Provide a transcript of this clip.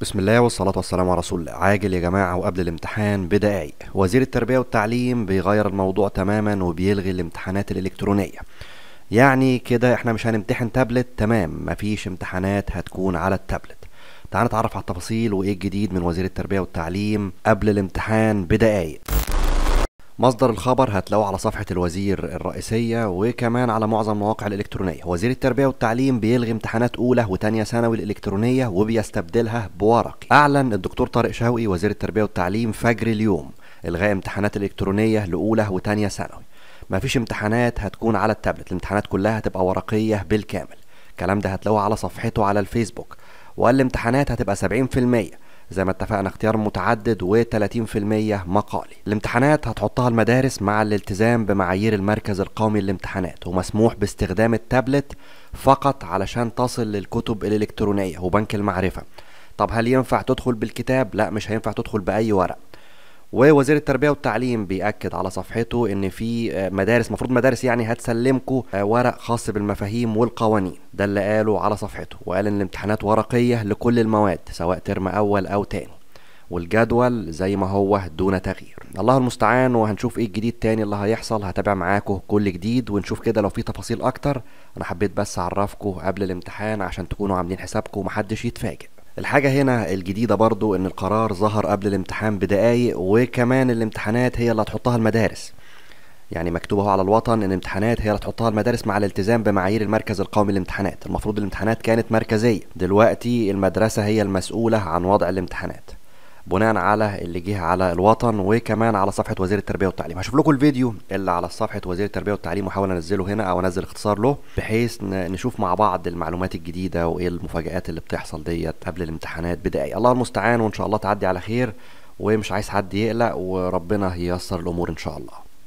بسم الله والصلاة والسلام على رسول الله عاجل يا جماعة وقبل الامتحان بدقايق وزير التربية والتعليم بيغير الموضوع تماما وبيلغي الامتحانات الإلكترونية يعني كده احنا مش هنمتحن تابلت تمام مفيش امتحانات هتكون على التابلت تعال نتعرف على التفاصيل وايه الجديد من وزير التربية والتعليم قبل الامتحان بدقايق مصدر الخبر هتلاقوه على صفحة الوزير الرئيسية وكمان على معظم المواقع الإلكترونية وزير التربية والتعليم بيلغي امتحانات أولى وتانية ثانوي الإلكترونية وبيستبدلها بورقي أعلن الدكتور طارق شوقي وزير التربية والتعليم فجر اليوم إلغاء امتحانات الإلكترونية لأولى وتانية ثانوي مفيش امتحانات هتكون على التابلت الامتحانات كلها هتبقى ورقية بالكامل الكلام ده هتلاقوه على صفحته على الفيسبوك وقال الامتحانات هتبقى 70% زي ما اتفقنا اختيار متعدد و30% مقالي الامتحانات هتحطها المدارس مع الالتزام بمعايير المركز القومي للامتحانات ومسموح باستخدام التابلت فقط علشان تصل للكتب الالكترونيه وبنك المعرفه طب هل ينفع تدخل بالكتاب لا مش هينفع تدخل باي ورق ووزير التربيه والتعليم بياكد على صفحته ان في آه، مدارس مفروض مدارس يعني هتسلمكم آه، ورق خاص بالمفاهيم والقوانين ده اللي قاله على صفحته وقال ان الامتحانات ورقيه لكل المواد سواء ترم اول او تاني والجدول زي ما هو دون تغيير الله المستعان وهنشوف ايه الجديد تاني اللي هيحصل هتابع معاكم كل جديد ونشوف كده لو في تفاصيل اكتر انا حبيت بس اعرفكم قبل الامتحان عشان تكونوا عاملين حسابكم ومحدش يتفاجئ الحاجة هنا الجديدة برضو ان القرار ظهر قبل الامتحان بدقايق وكمان الامتحانات هي اللي هتحطها المدارس يعني مكتوب اهو على الوطن ان الامتحانات هي اللي هتحطها المدارس مع الالتزام بمعايير المركز القومي للامتحانات المفروض الامتحانات كانت مركزيه دلوقتي المدرسه هي المسؤوله عن وضع الامتحانات بناء على اللي جه على الوطن وكمان على صفحه وزير التربيه والتعليم هشوف لكم الفيديو اللي على صفحه وزير التربيه والتعليم واحاول انزله هنا او انزل اختصار له بحيث نشوف مع بعض المعلومات الجديده وايه المفاجات اللي بتحصل ديت قبل الامتحانات بدائي الله المستعان وان شاء الله تعدي على خير ومش عايز حد يقلق وربنا ييسر الامور ان شاء الله